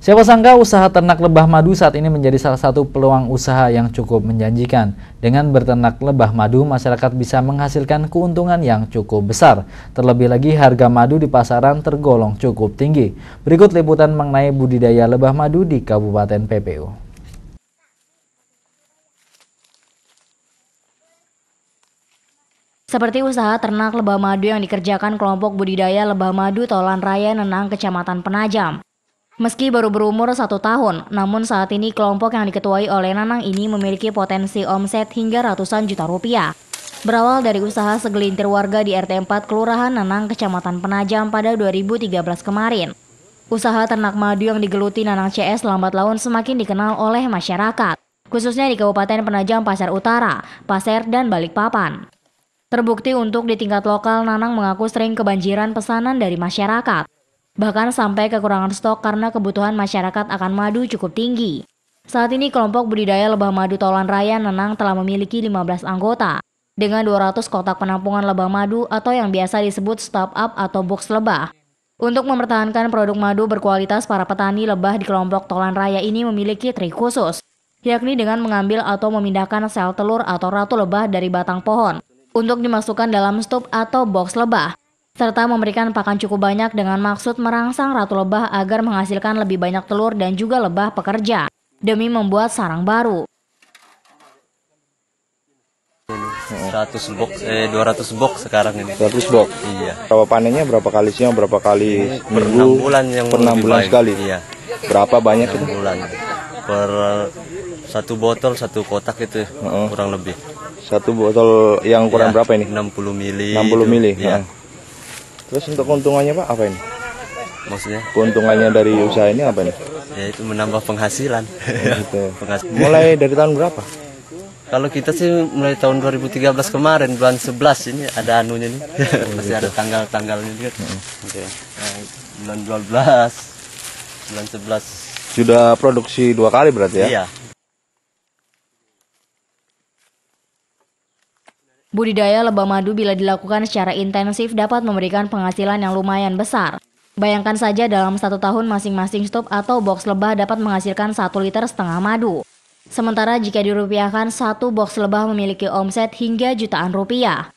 Siapa sangka usaha ternak lebah madu saat ini menjadi salah satu peluang usaha yang cukup menjanjikan. Dengan berternak lebah madu, masyarakat bisa menghasilkan keuntungan yang cukup besar. Terlebih lagi harga madu di pasaran tergolong cukup tinggi. Berikut liputan mengenai budidaya lebah madu di Kabupaten PPU. Seperti usaha ternak lebah madu yang dikerjakan kelompok budidaya lebah madu Tolan Raya Nenang Kecamatan Penajam. Meski baru berumur satu tahun, namun saat ini kelompok yang diketuai oleh Nanang ini memiliki potensi omset hingga ratusan juta rupiah. Berawal dari usaha segelintir warga di RT 4 Kelurahan Nanang, Kecamatan Penajam pada 2013 kemarin. Usaha ternak madu yang digeluti Nanang CS lambat laun semakin dikenal oleh masyarakat, khususnya di Kabupaten Penajam Pasar Utara, Pasir, dan Balikpapan. Terbukti untuk di tingkat lokal, Nanang mengaku sering kebanjiran pesanan dari masyarakat bahkan sampai kekurangan stok karena kebutuhan masyarakat akan madu cukup tinggi. Saat ini kelompok budidaya lebah madu Tolan Raya Nenang telah memiliki 15 anggota dengan 200 kotak penampungan lebah madu atau yang biasa disebut stop up atau box lebah. Untuk mempertahankan produk madu berkualitas, para petani lebah di kelompok Tolan Raya ini memiliki trik khusus, yakni dengan mengambil atau memindahkan sel telur atau ratu lebah dari batang pohon untuk dimasukkan dalam stop atau box lebah serta memberikan pakan cukup banyak dengan maksud merangsang ratu lebah agar menghasilkan lebih banyak telur dan juga lebah pekerja demi membuat sarang baru. 100 box eh 200 box sekarang ini. 200 box. Iya. Berapa panennya berapa kali siang berapa kali bulan yang per enam bulan baik. sekali. Iya. Berapa banyak itu? bulan. Per satu botol satu kotak itu uh -uh. kurang lebih. Satu botol yang kurang iya, berapa ini? 60 mili. 60 mili. Gitu. Iya. Uh -huh. Terus untuk keuntungannya Pak apa ini? Maksudnya? Keuntungannya dari usaha ini apa ini? Ya itu menambah penghasilan. Oh, gitu. penghasilan. Mulai dari tahun berapa? Kalau kita sih mulai tahun 2013 kemarin bulan 11 ini ada anunya nih. Oh, Masih gitu. ada tanggal-tanggalnya juga. Hmm. Okay. Nah, bulan 12 bulan 11 sudah produksi dua kali berarti ya? Iya. Budidaya lebah madu bila dilakukan secara intensif dapat memberikan penghasilan yang lumayan besar. Bayangkan saja dalam satu tahun masing-masing stop atau box lebah dapat menghasilkan 1 liter setengah madu. Sementara jika dirupiahkan, satu box lebah memiliki omset hingga jutaan rupiah.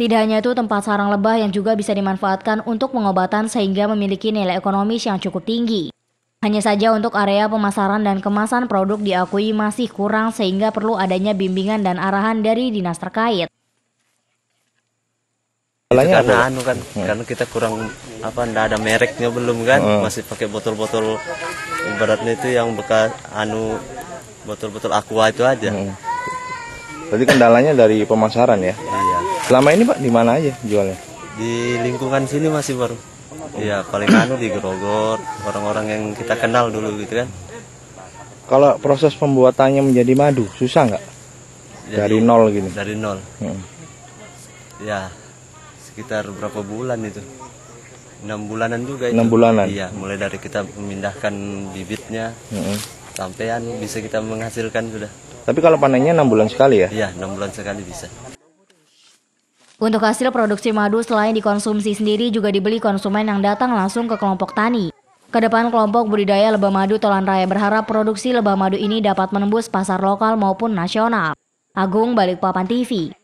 Tidak hanya itu, tempat sarang lebah yang juga bisa dimanfaatkan untuk pengobatan sehingga memiliki nilai ekonomis yang cukup tinggi. Hanya saja untuk area pemasaran dan kemasan produk diakui masih kurang sehingga perlu adanya bimbingan dan arahan dari dinas terkait itu karena anu kan, hmm. karena kita kurang apa ndak ada mereknya belum kan, hmm. masih pakai botol-botol ibaratnya itu yang bekas anu botol-botol aqua itu aja. Hmm. Jadi kendalanya dari pemasaran ya? Iya. Selama ini Pak di mana aja jualnya? Di lingkungan sini masih baru. Iya, paling anu di Grogor, orang-orang yang kita kenal dulu gitu kan. Kalau proses pembuatannya menjadi madu susah nggak? Dari nol gitu. Dari nol. Hmm. Ya, sekitar berapa bulan itu enam bulanan juga enam bulanan iya mulai dari kita memindahkan bibitnya mm -hmm. sampean bisa kita menghasilkan sudah tapi kalau panennya enam bulan sekali ya iya enam bulan sekali bisa untuk hasil produksi madu selain dikonsumsi sendiri juga dibeli konsumen yang datang langsung ke kelompok tani. Kedepan kelompok budidaya lebah madu Tolan Raya berharap produksi lebah madu ini dapat menembus pasar lokal maupun nasional. Agung Balikpapan TV